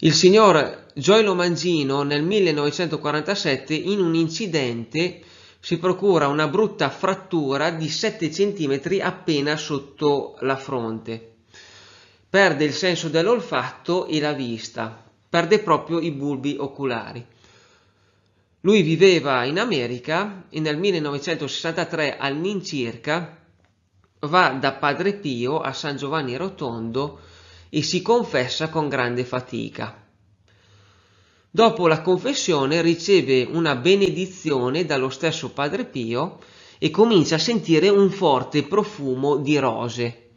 Il signor Gioilo Mangino nel 1947 in un incidente si procura una brutta frattura di 7 cm appena sotto la fronte. Perde il senso dell'olfatto e la vista, perde proprio i bulbi oculari. Lui viveva in America e nel 1963 all'incirca va da Padre Pio a San Giovanni Rotondo e si confessa con grande fatica. Dopo la confessione riceve una benedizione dallo stesso Padre Pio e comincia a sentire un forte profumo di rose.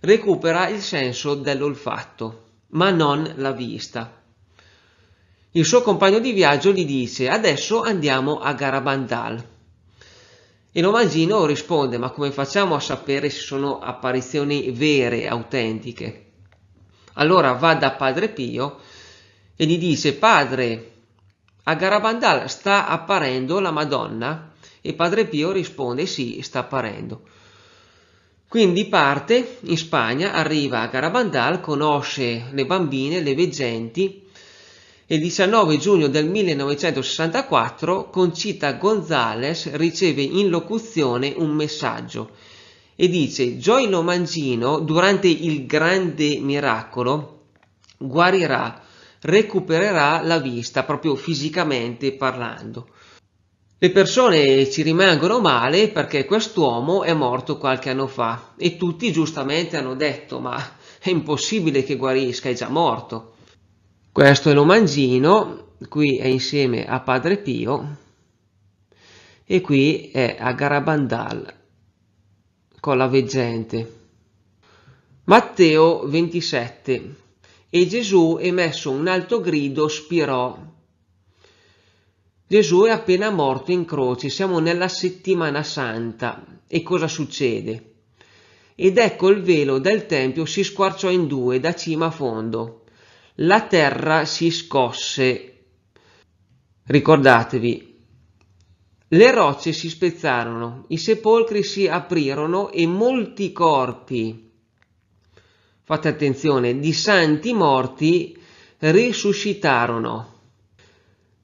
Recupera il senso dell'olfatto, ma non la vista. Il suo compagno di viaggio gli dice adesso andiamo a Garabandal. E l'omagino risponde ma come facciamo a sapere se sono apparizioni vere, autentiche? Allora va da padre Pio e gli dice, padre, a Garabandal sta apparendo la Madonna? E padre Pio risponde, sì, sta apparendo. Quindi parte in Spagna, arriva a Garabandal, conosce le bambine, le veggenti, e il 19 giugno del 1964 Concita Gonzales riceve in locuzione un messaggio e dice Gioino Mangino durante il grande miracolo guarirà, recupererà la vista proprio fisicamente parlando. Le persone ci rimangono male perché quest'uomo è morto qualche anno fa e tutti giustamente hanno detto ma è impossibile che guarisca, è già morto. Questo è Lomangino, qui è insieme a Padre Pio e qui è a Garabandal la veggente. Matteo 27 E Gesù emesso un alto grido spirò. Gesù è appena morto in croce, siamo nella settimana santa. E cosa succede? Ed ecco il velo del tempio si squarciò in due da cima a fondo. La terra si scosse. Ricordatevi, le rocce si spezzarono, i sepolcri si aprirono e molti corpi, fate attenzione, di santi morti risuscitarono.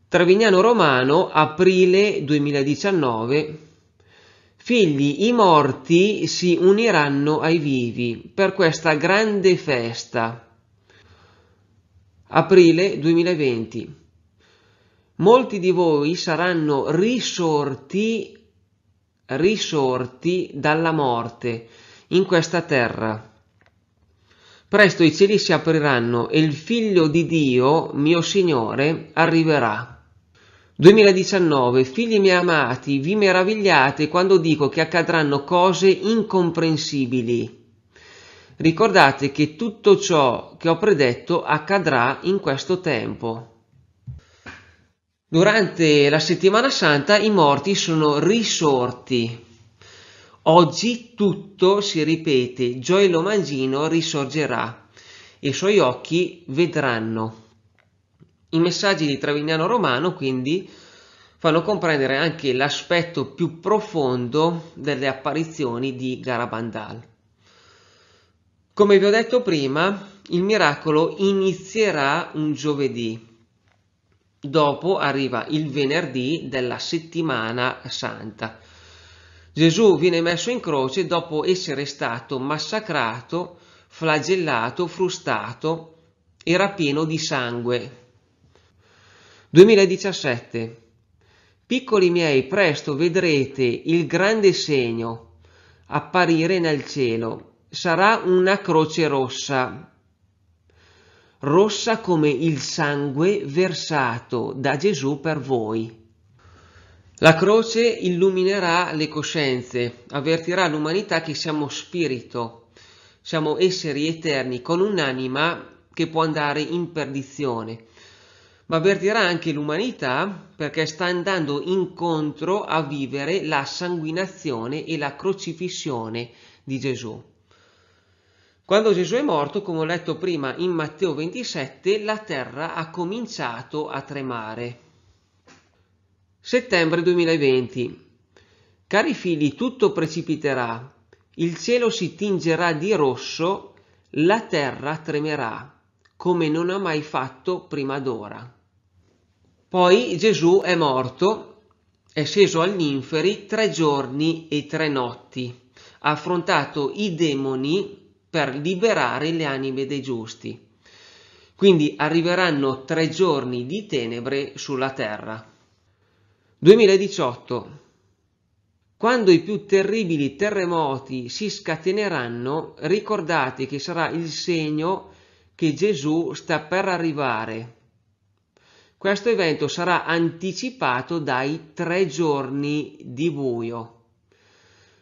Travignano Romano, aprile 2019. Figli, i morti si uniranno ai vivi per questa grande festa. Aprile 2020 molti di voi saranno risorti, risorti dalla morte in questa terra. Presto i cieli si apriranno e il figlio di Dio, mio Signore, arriverà. 2019 Figli miei amati, vi meravigliate quando dico che accadranno cose incomprensibili. Ricordate che tutto ciò che ho predetto accadrà in questo tempo. Durante la settimana santa i morti sono risorti. Oggi tutto si ripete, Gioilo Mangino risorgerà e i suoi occhi vedranno. I messaggi di Travignano Romano quindi fanno comprendere anche l'aspetto più profondo delle apparizioni di Garabandal. Come vi ho detto prima, il miracolo inizierà un giovedì, dopo arriva il venerdì della settimana santa. Gesù viene messo in croce dopo essere stato massacrato, flagellato, frustato, e pieno di sangue. 2017 Piccoli miei, presto vedrete il grande segno apparire nel cielo. Sarà una croce rossa, rossa come il sangue versato da Gesù per voi. La croce illuminerà le coscienze, avvertirà l'umanità che siamo spirito, siamo esseri eterni con un'anima che può andare in perdizione, ma avvertirà anche l'umanità perché sta andando incontro a vivere la sanguinazione e la crocifissione di Gesù. Quando Gesù è morto, come ho letto prima in Matteo 27, la terra ha cominciato a tremare. Settembre 2020. Cari figli, tutto precipiterà, il cielo si tingerà di rosso, la terra tremerà, come non ha mai fatto prima d'ora. Poi Gesù è morto, è sceso agli inferi tre giorni e tre notti, ha affrontato i demoni per liberare le anime dei giusti. Quindi arriveranno tre giorni di tenebre sulla terra. 2018 quando i più terribili terremoti si scateneranno, ricordate che sarà il segno che Gesù sta per arrivare. Questo evento sarà anticipato dai tre giorni di buio.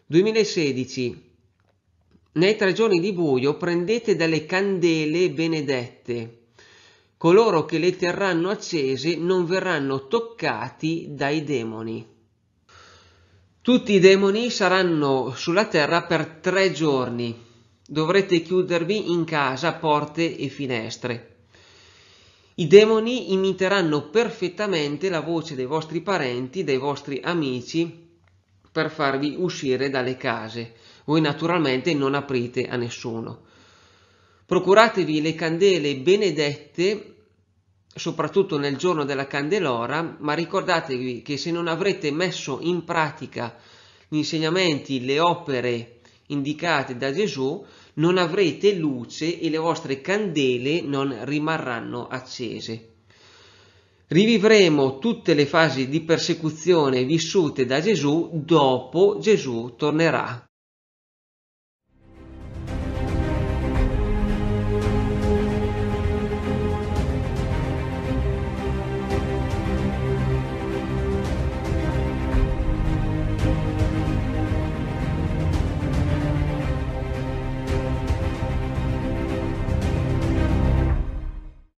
2016. Nei tre giorni di buio prendete delle candele benedette. Coloro che le terranno accese non verranno toccati dai demoni. Tutti i demoni saranno sulla terra per tre giorni. Dovrete chiudervi in casa porte e finestre. I demoni imiteranno perfettamente la voce dei vostri parenti, dei vostri amici, per farvi uscire dalle case voi naturalmente non aprite a nessuno. Procuratevi le candele benedette, soprattutto nel giorno della candelora, ma ricordatevi che se non avrete messo in pratica gli insegnamenti, le opere indicate da Gesù, non avrete luce e le vostre candele non rimarranno accese. Rivivremo tutte le fasi di persecuzione vissute da Gesù dopo Gesù tornerà